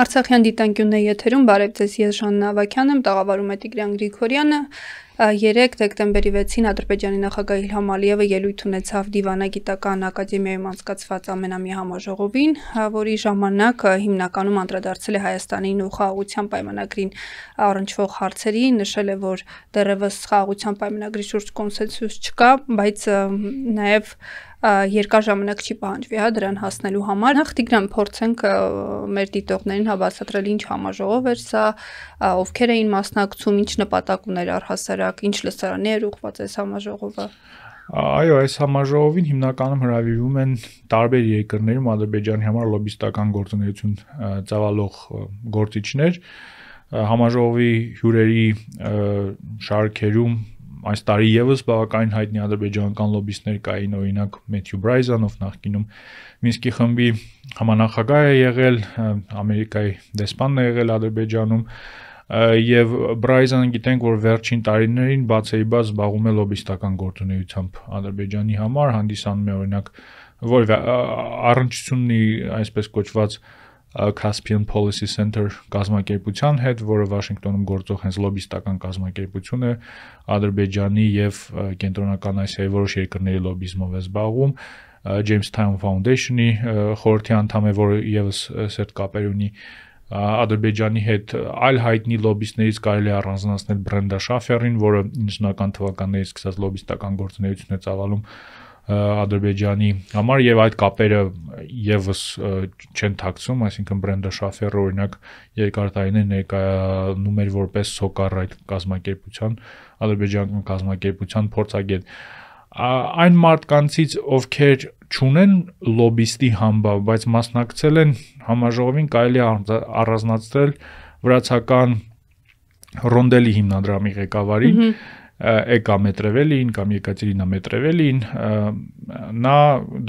Արցախյան դիտանկյունն է եթերում, բարև ձեզ, ես Ժաննա Ավակյանն եմ, տաղավարում է Տիգրան Գրիգորյանը։ 3 դեկտեմբերի 6-ին Ադրբեջանի նախագահ Իլհամ Ալիևը ելույթ ունեցավ Դիվանագիտական ակադեմիայում անցկացված ամենամյա համաժողովին, որի ժամանակ հիմնականում անդրադարձել է Հայաստանի ու խաղաղության պայմանագրին առնչվող հարցերի, նշել է, որ դեռևս խաղաղության պայմանագրի շուրջ կոնսենսուս չկա, բայց նաև երկար ժամանակ չի պահանջվի, հա, դրան հասնելու համար։ Նախ Տիգրան փորձենք մեր դիտողներին հավասարել ինչ համաժողով էր սա, ովքեր էին մասնակցում, ինչ նպատակ ուներ առհասարակ, ինչ լսարաներ ուղղված այս համաժողովը։ Այո, այս համաժողովին հիմնականում հրավիրում են տարբեր երկրներում Ադրբեջանի համար լոբիստական գործունեություն ծավալող գործիչներ համաժողովի հյուրերի շարքերում այս տարի եւս բավականին հայտնի ադրբեջանական լոբիստներ կային, օրինակ Մեթյու Բրայզանով նախկինում Մինսկի խմբի համանախագահ է եղել, Ամերիկայի դեսպանն է եղել Ադրբեջանում և Բրայզան գիտենք, որ վերջին տարիներին բացեիբա զբաղում է լոբիստական գործունեությամբ Ադրբեջանի համար, հանդիսանում է օրինակ որ առնչությունն ունի այսպես կոչված Caspian Policy Center կազմակերպության հետ, որը Վաշինգտոնում գործող հենց լոբիստական կազմակերպություն է, Ադրբեջանի եւ Կենտրոնական Ասիայի որոշ երկրների լոբիզմով է զբաղվում, James Town Foundation-ի խորհրդի անդամ է, որը եւս այդ կապեր ունի Ադրբեջանի հետ այլ հայտնի լոբիստներից կարելի է առանձնացնել Բրենդա Շաֆերին, որը 90-ական թվականներից սկսած լոբիստական գործունեություն է ծավալում Ադրբեջանի համար եւ այդ կապերը եւս չեն ཐակցում, այսինքն Բրենդա Շաֆերը օրինակ երկար տարիներ ներկայանում էր որպես սոկար այդ կազմակերպության, ադրբեջանական կազմակերպության փորձագետ։ Այն մարդկանցից, ովքեր չունեն լոբիստի համբա, բայց մասնակցել են համաժողովին, կարելի է առանձնացնել վրացական ռոնդելի հիմնադրամի ղեկավարին, Էկամետրևելին կամ Եկատերինամետրևելին նա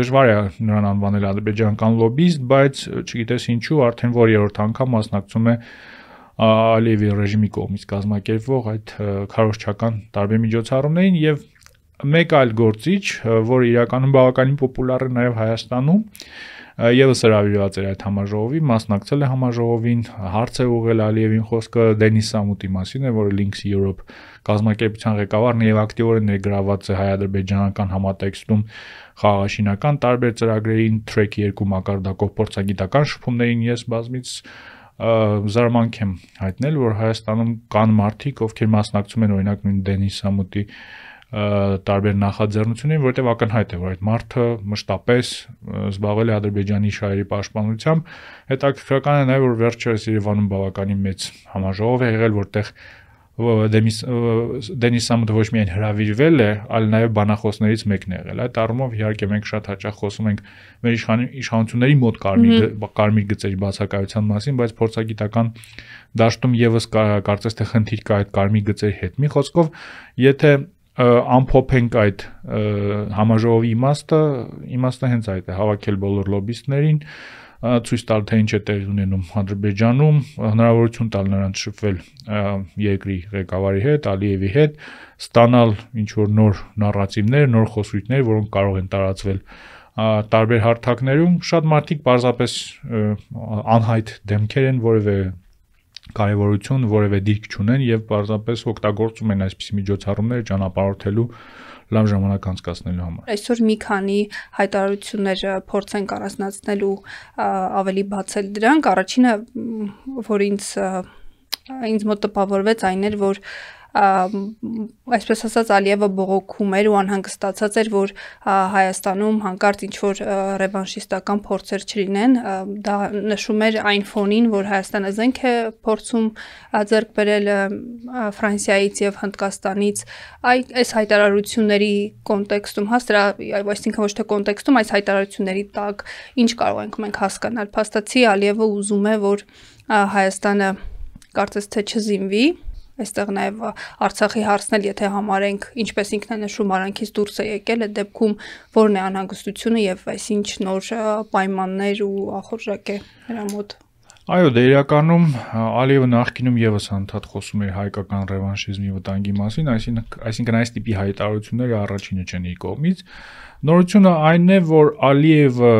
դժվար է նրան անվանել ադրբեջանական լոբիստ, բայց չգիտես ինչու արդեն որ երրորդ անգամ մասնակցում է Ալիևի ռեժիմի կողմից կազմակերպվող այդ քարոշչական տարբեր միջոցառումներին եւ մեկ այլ գործիչ, որը իրականում բավականին պոպուլար է նաև Հայաստանում, եւս հրավիրված էր այդ համաժողովի, մասնակցել է համաժողովին, հարց է ուղղել Ալիևին խոսքը Դենիս Սամուտի մասին է, որը Links Europe գազམ་ակերպության ղեկավարն է եւ ակտիվորեն ներգրաված է հայ-ադրբեջանական համատեքստում խաղաշինական տարբեր ծրագրերին, Trek 2 մակարդակով փորձագիտական շփումներին ես բազմից զարմանք եմ հայտնել, որ Հայաստանում կան մարդիկ, ովքեր մասնակցում են օրինակ նույն Դենիս Սամուտի տարբեր նախաձեռնություններին, որովհետև ակնհայտ է, որ այդ մարդը մշտապես զբաղվել է ադրբեջանի շահերի պաշտպանությամբ։ Հետաքրքրական է նաև, որ վերջերս Երևանում բավականին մեծ համաժողով է եղել, որտեղ Դենիս Դենիս Սամուտը ոչ միայն հրավիրվել է, այլ նաև բանախոսներից մեկն է եղել։ Այդ առումով իհարկե մենք շատ հաճախ խոսում ենք մեր իշխանությունների մոտ կարմիր կարմիր գծերի բացակայության մասին, բայց փորձագիտական դաշտում եւս կարծես թե խնդիր կա այդ կարմիր գծերի հետ։ Մի խոսքով, եթե ամփոփենք այդ համաժողովի իմաստը, իմաստը հենց այդ է, հավաքել բոլոր լոբիստներին, ցույց տալ թե ինչ է տեղի ունենում Ադրբեջանում, հնարավորություն տալ նրանց շփվել երկրի ղեկավարի հետ, Ալիևի հետ, ստանալ ինչ որ նոր նարատիվներ, նոր խոսույթներ, որոնք կարող են տարածվել տարբեր հարթակներում շատ մարդիկ պարզապես անհայտ դեմքեր են որևէ կարևորություն որևէ դիրք չունեն եւ պարզապես օգտագործում են այսպիսի միջոցառումները ճանապարհորդելու լավ ժամանակ անցկացնելու համար։ Այսօր մի քանի հայտարարություններ փորձենք առանձնացնելու ավելի բացել դրանք։ Առաջինը, որ ինձ ինձ մոտ տպավորվեց այն էր, որ այսպես ասած Ալիևը բողոքում էր ու անհանգստացած էր, որ Հայաստանում հանկարծ ինչ որ ռևանշիստական փորձեր չլինեն, դա նշում էր այն ֆոնին, որ Հայաստանը զենք է փորձում ձեռք բերել Ֆրանսիայից եւ Հնդկաստանից։ Այդ այս հայտարարությունների կոնտեքստում, հա, սրա, այսինքն ոչ թե կոնտեքստում, այս հայտարարությունների տակ ինչ կարող ենք մենք հասկանալ։ Փաստացի Ալիևը ուզում է, որ Հայաստանը կարծես թե չզինվի, չզ այստեղ նաև Արցախի հարցն էլ եթե համարենք, ինչպես ինքնանշում արանքից դուրս է եկել, այդ դեպքում որն է անհանգստությունը եւ այսինչ նոր պայմաններ ու ախորժակ է նրա մոտ։ Այո, դե իրականում Ալիևը նախկինում եւս անդադ խոսում էր հայկական ռևանշիզմի վտանգի մասին, այսինքն այսինքն այս տիպի հայտարարությունները առաջինը չեն իր կողմից։ Նորությունը այն է, որ Ալիևը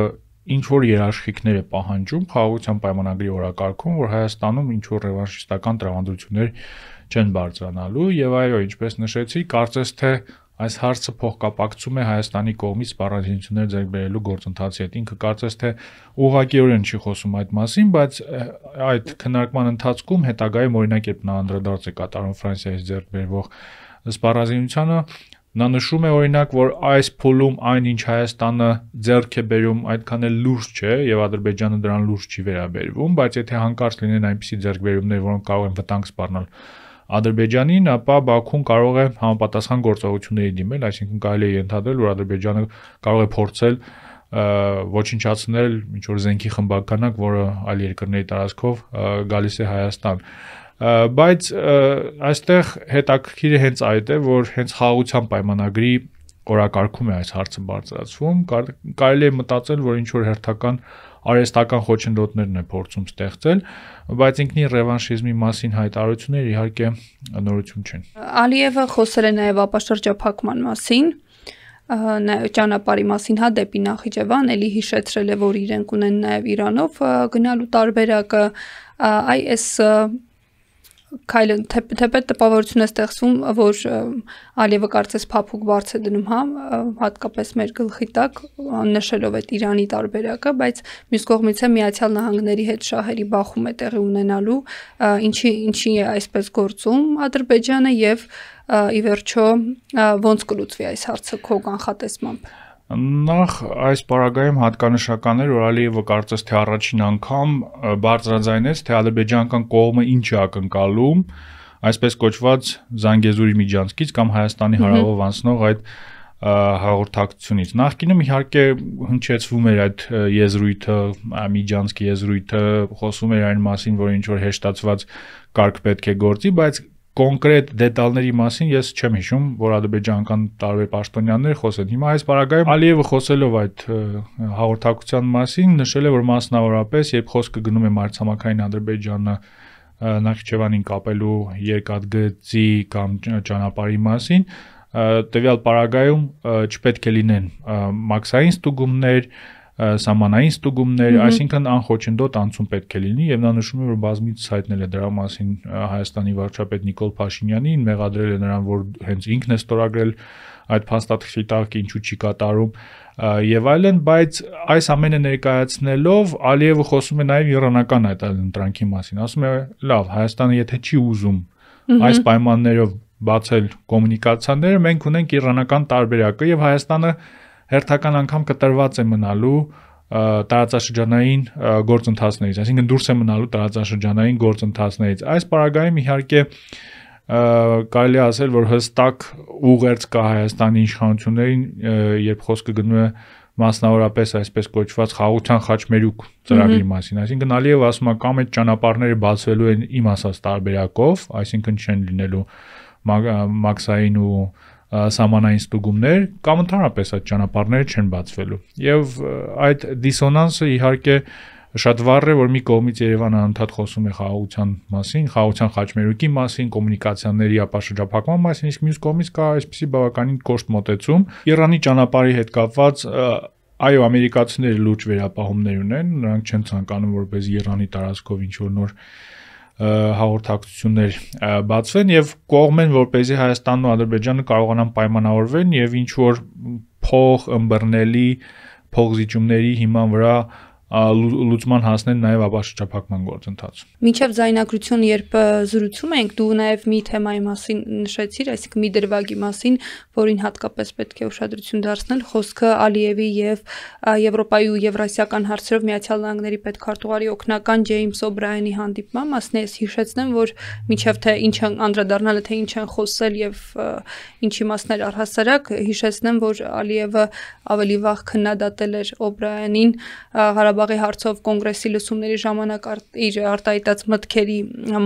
ինչ որ երաշխիքներ է պահանջում խաղաղության պայմանագրի օրակարգում, որ Հայաստանում ինչ որ ռևանշիստական տրամադրություններ չեն բարձրանալու եւ այո, ինչպես նշեցի, կարծես թե այս հարցը փոխկապակցում է Հայաստանի կողմից սպառազինություններ ձեռք բերելու գործընթացի հետ։ Ինքը կարծես թե ուղղակիորեն չի խոսում այդ մասին, բայց այդ քննարկման ընթացքում հետագայում օրինակ երբ նա անդրադարձ է կատարում Ֆրանսիայից ձեռք բերվող սպառազինությանը, Նա նշում է օրինակ, որ այս փուլում այնինչ Հայաստանը ձեռք է բերում, այդքան էլ լուրջ չէ եւ Ադրբեջանը դրան լուրջ չի վերաբերվում, բայց եթե հանկարծ լինեն այնպիսի ձեռքբերումներ, որոնք կարող են վտանգ սպառնալ Ադրբեջանին, ապա Բաքուն կարող է համապատասխան գործողությունների դիմել, այսինքն կարելի է ենթադրել, որ Ադրբեջանը կարող է փորձել ոչնչացնել ինչ որ զենքի խմբականակ, որը այլ երկրների տարածքով գալիս է Հայաստան բայց այստեղ հետաքրքիրը հենց այդ է, որ հենց խաղաղության պայմանագրի օրակարգում է այս հարցը բարձրացվում, կար, կարելի է մտածել, որ ինչ որ հերթական արեստական խոչընդոտներն է փորձում ստեղծել, բայց ինքնին ռևանշիզմի մասին հայտարարությունները իհարկե նորություն չեն։ Ալիևը խոսել է նաև ապաշրջափակման մասին ճանապարհի մասին հա դեպի Նախիջևան, ելի հիշեցրել է, որ իրենք ունեն նաև Իրանով գնալու տարբերակը, այ այս քայլը թեպետ տպավորություն է ստեղծվում, որ Ալիևը կարծես փափուկ բարձ է դնում, հա, հատկապես մեր գլխի տակ նշելով այդ Իրանի տարբերակը, բայց մյուս կողմից է Միացյալ Նահանգների հետ շահերի բախում է տեղի ունենալու, ինչի ինչի է այսպես գործում Ադրբեջանը եւ ի վերջո ոնց կլուծվի այս հարցը քո կանխատեսմամբ։ Նախ այս պարագայում հատկանշական էր, որ Ալիևը կարծես թե առաջին անգամ բարձրաձայնեց, թե ադրբեջանական կողմը ինչ է ակնկալում, այսպես կոչված Զանգեզուրի միջանցքից կամ Հայաստանի հարավով անցնող այդ հաղորդակցությունից։ Նախկինում իհարկե հնչեցվում էր այդ եզրույթը, միջանցքի եզրույթը, խոսում էր այն մասին, որ ինչ որ հեշտացված կարգ պետք է գործի, բայց կոնկրետ դետալների մասին ես չեմ հիշում, որ ադրբեջանական տարբեր պաշտոնյաներ խոսեն։ Հիմա այս параգրաֆում Ալիևը խոսելով այդ հաղորդակցության մասին նշել է, որ մասնավորապես, երբ խոսքը գնում է մարտհամակային Ադրբեջանը Նախիջևանին կապելու երկաթգծի կամ ճանապարհի մասին, տվյալ параգրաֆում չպետք է լինեն մաքսային ստուգումներ, սամանային ստուգումներ, այսինքն անխոչնդոտ անցում պետք է լինի եւ նա նշում է որ բազմից հայտնել է դրա մասին Հայաստանի վարչապետ Նիկոլ Փաշինյանին, մեղադրել է նրան, որ հենց ինքն է ստորագրել այդ փաստաթղթի տակ ինչու չի կատարում եւ այլն, բայց այս ամենը ներկայացնելով Ալիևը խոսում է նաեւ իրանական այդ ընտրանքի մասին։ Ասում է, լավ, Հայաստանը եթե չի ուզում այս պայմաններով բացել կոմունիկացիաները, մենք ունենք իրանական տարբերակը եւ Հայաստանը հերթական անգամ կտրված է մնալու տարածաշրջանային գործընթացներից, այսինքն դուրս է մնալու տարածաշրջանային գործընթացներից։ Այս պարագայում իհարկե կարելի է ասել, որ հստակ ուղերձ կա Հայաստանի իշխանություններին, երբ խոսքը գնում է մասնավորապես այսպես կոչված խաղության խաչմերուկ ծրագրի մասին, այսինքն Ալիև ասում է կամ այդ ճանապարհները բացվելու են իմ ասած տարբերակով, այսինքն չեն լինելու մաքսային ու սահմանային ստուգումներ կամ ընդհանրապես այդ ճանապարհները չեն բացվելու։ Եվ այդ դիսոնանսը իհարկե շատ վառ է, որ մի կողմից Երևանը անդադ խոսում է խաղաղության մասին, խաղաղության խաչմերուկի մասին, կոմունիկացիաների ապաշրջափակման մասին, իսկ մյուս կողմից կա այսպիսի բավականին կոշտ մոտեցում Իրանի ճանապարհի հետ կապված այո, ամերիկացիները լուրջ վերապահումներ ունեն, նրանք չեն ցանկանում որպես Իրանի տարածքով ինչ որ նոր հաղորդակցություններ բացվեն եւ կողմեն որպեսզի Հայաստանն ու Ադրբեջանը կարողանան պայմանավորվեն եւ ինչ որ փող ըմբռնելի փողզիջումների հիման վրա լուծման հասնեն նաև ապահովչափակման գործընթաց։ Մինչև զայնակրություն, երբ զրուցում ենք, դու նաև մի թեմայի մասին նշեցիր, այսինքն մի դրվագի մասին, որին հատկապես պետք է ուշադրություն դարձնել, խոսքը Ալիևի եւ Եվրոպայի ու Եվրասիական հարցերով Միացյալ Նահանգների պետքարտուղարի օկնական Ջեյմս Օբրայանի հանդիպման մասն է, ես հիշեցնեմ, որ մինչև թե ինչ են անդրադառնալը, թե ինչ են խոսել եւ ինչի մասն էր առհասարակ, հիշեցնեմ, որ Ալիևը ավելի վաղ քննադատել էր Օբրայանին հարաբերական Ղարաբաղի հարցով կոնգրեսի լսումների ժամանակ իր արտահայտած մտքերի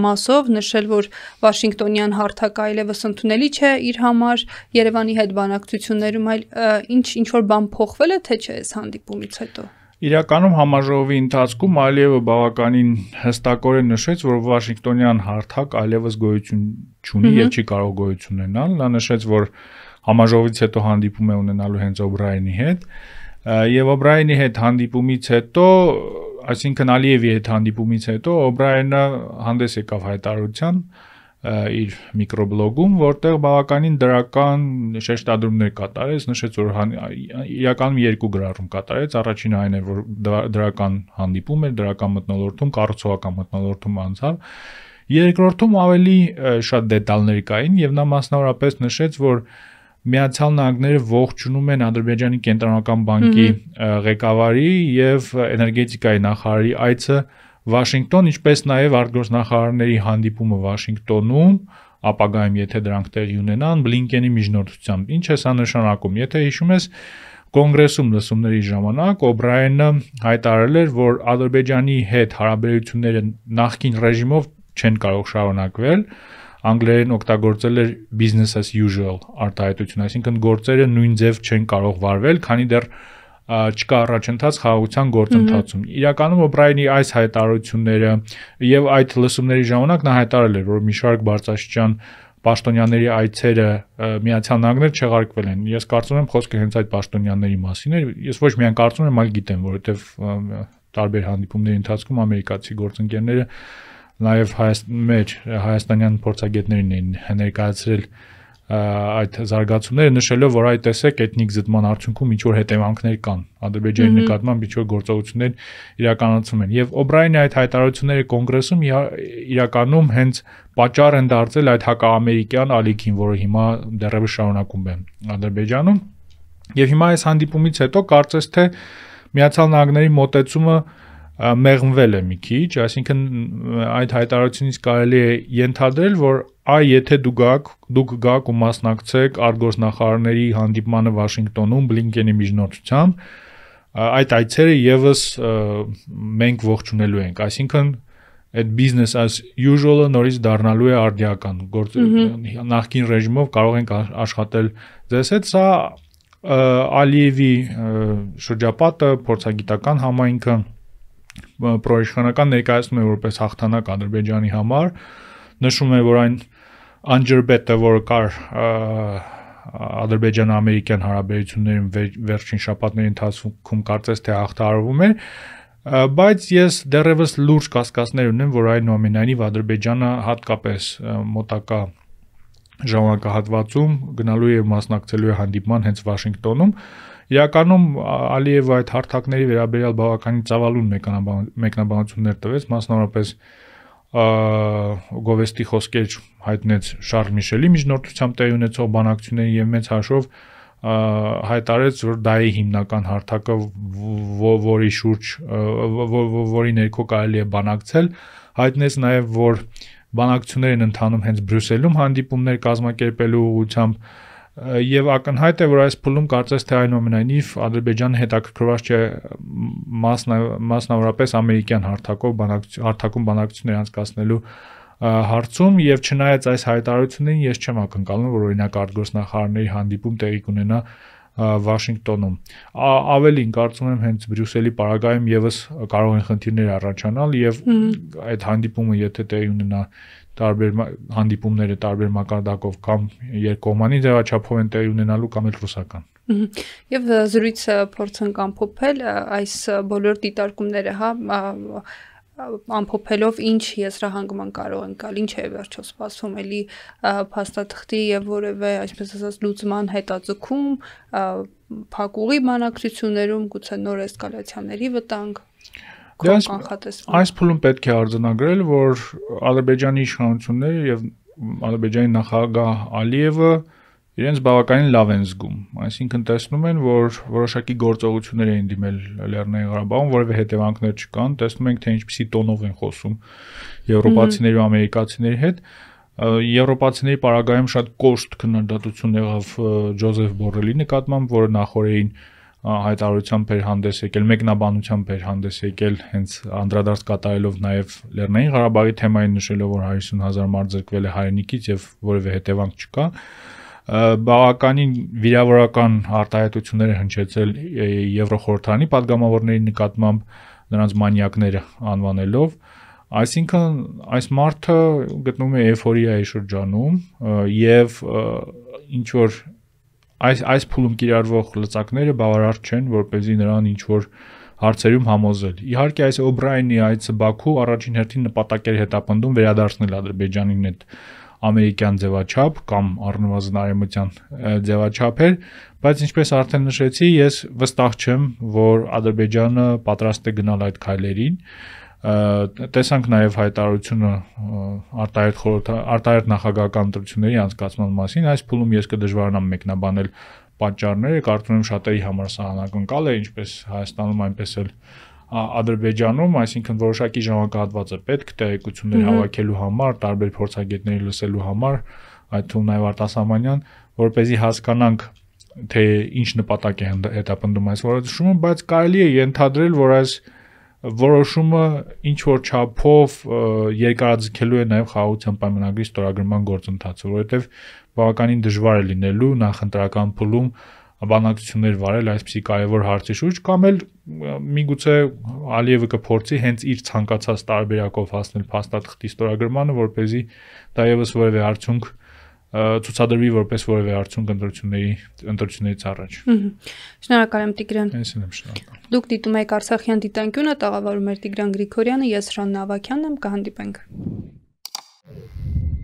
մասով նշել, որ Վաշինգտոնյան հարթակայլևս ընդունելի չէ իր համար Երևանի հետ բանակցություններում, այլ ինչ ինչ որ բան փոխվել է, թե չէ այս հանդիպումից հետո։ Իրականում համաժողովի ընթացքում Ալիևը բավականին հստակորեն նշեց, որ Վաշինգտոնյան հարթակ այլևս գոյություն չունի եւ չի կարող գոյություն ունենալ։ Նա նշեց, որ համաժողովից հետո հանդիպում է ունենալու հենց Օբրայնի հետ։ և, եւ Օբրայանի հետ հանդիպումից հետո, այսինքն Ալիևի հետ հանդիպումից հետո Օբրայանը հանդես եկավ հայտարարության իր միկրոբլոգում, որտեղ բավականին դրական շեշտադրումներ կատարեց, նշեց որ իրականում երկու գրառում կատարեց, առաջինը այն է, որ դրական հանդիպում էր, դրական մտնոլորտում, կառուցողական մտնոլորտում անցավ, երկրորդում ավելի շատ դետալներ կային եւ նա մասնավորապես նշեց, որ Միացյալ Նահանգները ողջունում են Ադրբեջանի կենտրոնական բանկի ղեկավարի եւ էներգետիկայի նախարարի այցը Վաշինգտոն, ինչպես նաեւ արտգործնախարարների հանդիպումը Վաշինգտոնում, ապագայում եթե դրանք տեղի ունենան, Բլինկենի միջնորդությամբ։ Ինչ է սա նշանակում։ Եթե հիշում ես, կոնգրեսում լսումների ժամանակ Օբրայենը հայտարարել էր, որ Ադրբեջանի հետ հարաբերությունները նախկին ռեժիմով չեն կարող շարունակվել, անգլերեն օգտագործել էր business as usual արտահայտություն, այսինքն գործերը նույն ձև չեն կարող վարվել, քանի դեռ չկա առաջընթաց խաղաղության գործընթացում։ Իրականում Օբրայնի այս հայտարարությունները եւ այդ լսումների ժամանակ նա հայտարարել էր, որ մի շարք բարձրաստիճան պաշտոնյաների այցերը միացյալ նահանգներ չեղարկվել են։ Ես կարծում եմ խոսքը հենց այդ պաշտոնյաների մասին է։ Ես ոչ միայն կարծում եմ, այլ գիտեմ, որովհետև տարբեր հանդիպումների ընթացքում ամերիկացի գործընկերները նաև Հայաստանի մեջ հայաստանյան փորձագետներին էին ներկայացրել այդ զարգացումները նշելով որ այ տեսեք էթնիկ զտման արդյունքում ինչ որ հետևանքներ կան ադրբեջանի նկատմամբ ինչ որ գործողություններ իրականացում են եւ օբրայնի այդ հայտարարությունները կոնգրեսում իրականում հենց պատճառ են դարձել այդ հակաամերիկյան ալիքին որը հիմա դեռևս շարունակում է ադրբեջանում եւ հիմա այս հանդիպումից հետո կարծես թե միացյալ նահանգների մոտեցումը մեղմվել է մի քիչ, այսինքն այդ հայտարարությունից կարելի է ենթադրել, որ այ եթե դու գաք, դուք գաք ու մասնակցեք արտգործնախարարների հանդիպմանը Վաշինգտոնում Բլինկենի միջնորդությամբ, այդ այցերը եւս մենք ողջունելու ենք, այսինքն այդ business as usual-ը նորից դառնալու է արդիական գործ նախկին ռեժիմով կարող ենք աշխատել ձեզ հետ սա Ալիևի շրջապատը, փորձագիտական համայնքը պրոիշխանական ներկայացնում է որպես հաղթանակ Ադրբեջանի համար, նշում է, որ այն անջրբետը, որ կար Ադրբեջան-ամերիկյան հարաբերություններում վերջին շաբաթների ընթացքում կարծես թե հաղթահարվում էր, բայց ես դեռևս լուրջ կասկածներ ունեմ, որ այնուամենայնիվ Ադրբեջանը հատկապես մոտակա ժամանակահատվածում գնալու է մասնակցելու է հանդիպման հենց Վաշինգտոնում, Իրականում Ալիևը այդ հարթակների վերաբերյալ բավականին ծավալուն մեկնաբանություններ տվեց, մասնավորապես Գովեստի խոսքեր հայտնեց Շարլ Միշելի միջնորդությամբ տեղի ունեցող բանակցությունների եւ մեծ հաշվով հայտարարեց, որ դա է հիմնական հարթակը, որի շուրջ որի ներքո կարելի է բանակցել, հայտնեց նաեւ, որ բանակցություններ են ընթանում հենց Բրյուսելում հանդիպումներ կազմակերպելու ուղղությամբ եւ ակնհայտ է որ այս փուլում կարծես թե այնուամենայնիվ Ադրբեջանը հետաքրքրված չէ մասն մասնավորապես ամերիկյան հարթակով բանակցություն հարթակում բանակցություններ անցկացնելու հարցում եւ չնայած այս հայտարարություններին ես չեմ ակնկալում որ օրինակ արտգործնախարարների հանդիպում տեղի կունենա Վաշինգտոնում։ Ավելին կարծում եմ հենց Բրյուսելի պարագայում եւս կարող են խնդիրներ առաջանալ եւ այդ հանդիպումը եթե տեղի ունենա տարբեր հանդիպումները տարբեր մակարդակով կամ երկկողմանի ձևաչափով են տեղի ունենալու կամ էլ ռուսական։ Եվ զրույցը փորձենք ամփոփել այս բոլոր դիտարկումները, հա, ամփոփելով ինչ եզրահանգման կարող են գալ, ինչ է վերջո սպասում, էլի փաստաթղթի եւ որևէ, այսպես ասած, լուծման հետաձգում, փակուղի բանակցություններում գուցե նոր էսկալացիաների վտանգ։ Ա Դե կանխատեսվում։ Այս փուլում պետք է արձանագրել, որ Ադրբեջանի իշխանությունները եւ Ադրբեջանի նախագահ Ալիևը իրենց բավականին լավ են զգում։ Այսինքն տեսնում են, որ որոշակի գործողություններ են դիմել Լեռնային Ղարաբաղում, որևէ հետևանքներ չկան։ Տեսնում ենք, թե ինչպիսի տոնով են խոսում եվրոպացիների ու ամերիկացիների հետ։ Եվրոպացիների պարագայում շատ կոշտ քննադատություն եղավ Ջոզեֆ Բորելի նկատմամբ, որը նախորդին հայտարարությամբ էր հանդես եկել, մեկնաբանությամբ էր հանդես եկել, հենց անդրադարձ կատարելով նաև Լեռնային Ղարաբաղի թեմային նշելով, որ 50000 մարդ զրկվել է հայրենիքից եւ որևէ հետևանք չկա բավականին վիրավորական արտահայտություններ հնչեցել Եվրոխորհրդանի падգամավորների նկատմամբ նրանց մանյակները անվանելով այսինքն այս մարդը գտնվում է էֆորիայի շրջանում եւ ինչ որ այս այս փուլում կիրառվող լծակները բավարար չեն, որ เป զի նրան ինչ որ հարցերում համոզել։ Իհարկե այս Օբրայնի այցը Բաքու առաջին հերթին նպատակ էր հետապնդում վերադարձնել Ադրբեջանին այդ ամերիկյան ձևաչափ կամ առնվազն արեմության ձևաչափեր, բայց ինչպես արդեն նշեցի, ես վստահ չեմ, որ Ադրբեջանը պատրաստ է գնալ այդ քայլերին տեսանք նաև հայտարարությունը արտահերտ խորհրդ արտահերտ նախագահական ընտրությունների անցկացման մասին այս փուլում ես կդժվարանամ մեկնաբանել պատճառները կարծում եմ շատերի համար սա անակնկալ է ինչպես Հայաստանում այնպես էլ Ադրբեջանում, այսինքն որոշակի ժամանակահատված է պետք տեղեկություններ հավաքելու համար, տարբեր փորձագետների լսելու համար, այդ թվում նաև Արտասահմանյան, որ เป զի հասկանանք թե ինչ նպատակ է հետապնդում այս որոշումը, բայց կարելի է ենթադրել, որ այս և, որոշումը ինչ որ չափով երկարաձգելու է նաև խաղաղության պայմանագրի ստորագրման գործընթացը, որովհետև բավականին դժվար է լինելու նախընտրական փուլում բանակցություններ վարել այսպիսի կարևոր հարցի շուրջ կամ էլ միգուցե Ալիևը կփորձի հենց իր ցանկացած տարբերակով հասնել փաստաթղթի ստորագրմանը, որ เป զի դա եւս որևէ արդյունք որ ցուցադրվի որպես որևէ արդյունք ընտրությունների ընտրություններից առաջ։ Շնորհակալ եմ Տիգրան։ Ես եմ շնորհակալ։ Դուք դիտում եք Արցախյան դիտանկյունը, տաղավարում է Տիգրան Գրիգորյանը, ես Շան Նավակյանն եմ, կհանդիպենք։ Thank you